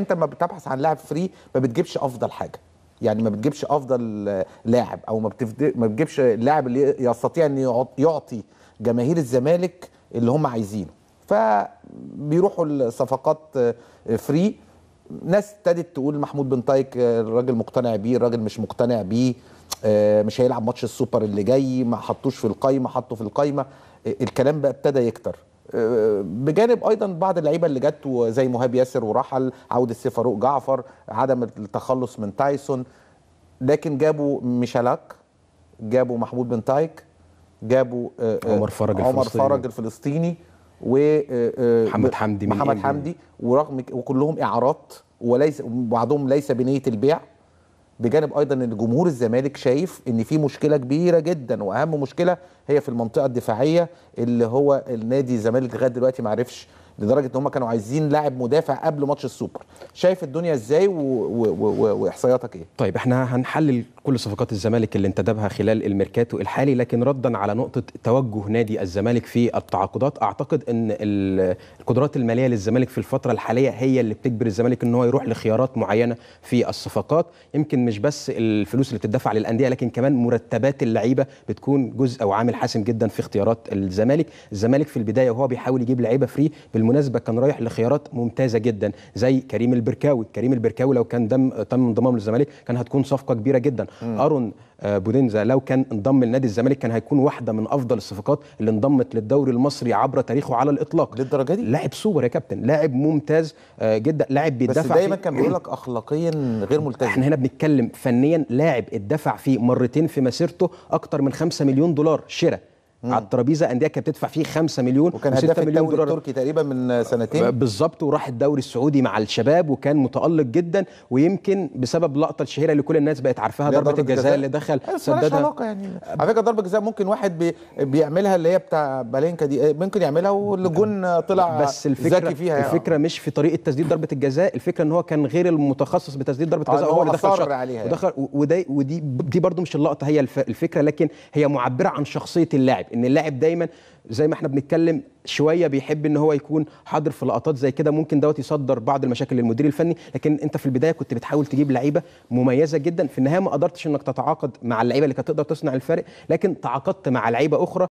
انت ما بتبحث عن لاعب فري ما بتجيبش افضل حاجه يعني ما بتجيبش افضل لاعب او ما, بتفد... ما بتجيبش اللاعب اللي يستطيع ان يعطي جماهير الزمالك اللي هم عايزينه فبيروحوا الصفقات فري ناس ابتدت تقول محمود بن طايك الراجل مقتنع بيه الراجل مش مقتنع بيه آه، مش هيلعب ماتش السوبر اللي جاي ما حطوش في القايمه حطه في القايمه آه، الكلام بقى ابتدى يكتر بجانب ايضا بعض اللعيبه اللي جت زي مهاب ياسر ورحل عوده سي فاروق جعفر عدم التخلص من تايسون لكن جابوا ميشالاك جابوا محمود بن تايك جابوا آه، آه، عمر فرج عمر فرج الفلسطيني و آه، محمد حمدي محمد حمدي ورغم وكلهم اعارات وليس بعضهم ليس بنيه البيع بجانب ايضا ان جمهور الزمالك شايف ان في مشكله كبيره جدا واهم مشكله هي في المنطقه الدفاعيه اللي هو النادي الزمالك لغايه دلوقتي ما عرفش لدرجه ان هم كانوا عايزين لاعب مدافع قبل ماتش السوبر شايف الدنيا ازاي واحصائياتك ايه طيب احنا هنحلل كل صفقات الزمالك اللي انتدبها خلال الميركاتو الحالي لكن ردا على نقطه توجه نادي الزمالك في التعاقدات اعتقد ان القدرات الماليه للزمالك في الفتره الحاليه هي اللي بتجبر الزمالك ان هو يروح لخيارات معينه في الصفقات يمكن مش بس الفلوس اللي بتدفع للانديه لكن كمان مرتبات اللعيبه بتكون جزء او عامل حاسم جدا في اختيارات الزمالك الزمالك في البدايه وهو بيحاول يجيب لعيبه فري بالم بالمناسبه كان رايح لخيارات ممتازه جدا زي كريم البركاوي كريم البركاوي لو كان دم تم انضمامه للزمالك كان هتكون صفقه كبيره جدا ارون آه، بودينزا لو كان انضم لنادي الزمالك كان هيكون واحده من افضل الصفقات اللي انضمت للدوري المصري عبر تاريخه على الاطلاق للدرجه دي لاعب سوبر يا كابتن لاعب ممتاز آه، جدا لاعب بيدفع بس دايما كان بيقول لك اخلاقيا غير ملتزم احنا هنا بنتكلم فنيا لاعب اتدفع فيه مرتين في مسيرته اكتر من 5 مليون دولار شراء مم. على الترابيزه انديه كانت بتدفع فيه 5 مليون وكان هداف مليون الدوري دولار التركي تقريبا من سنتين آه، بالظبط وراح الدوري السعودي مع الشباب وكان متالق جدا ويمكن بسبب اللقطه الشهيره اللي كل الناس بقت عارفاها ضربه الجزاء اللي دخل سددها علاقه يعني على فكره ضربه جزاء ممكن واحد بي بيعملها اللي هي بتاع بالينكا دي آه، ممكن يعملها والجون طلع بس الفكره ذكي فيها يعني. الفكره مش في طريقه تسديد ضربه الجزاء الفكره ان هو كان غير المتخصص بتسديد ضربه آه، الجزاء هو اللي دخل عليها يعني. ودخل ودي دي برده مش اللقطه هي الفكره لكن هي معبره عن شخصيه اللاعب ان اللاعب دايما زي ما احنا بنتكلم شويه بيحب ان هو يكون حاضر في لقطات زي كده ممكن دوت يصدر بعض المشاكل للمدير الفني لكن انت في البدايه كنت بتحاول تجيب لعيبه مميزه جدا في النهايه ما قدرتش انك تتعاقد مع اللعيبه اللي كانت تقدر تصنع الفارق لكن تعاقدت مع لعيبه اخرى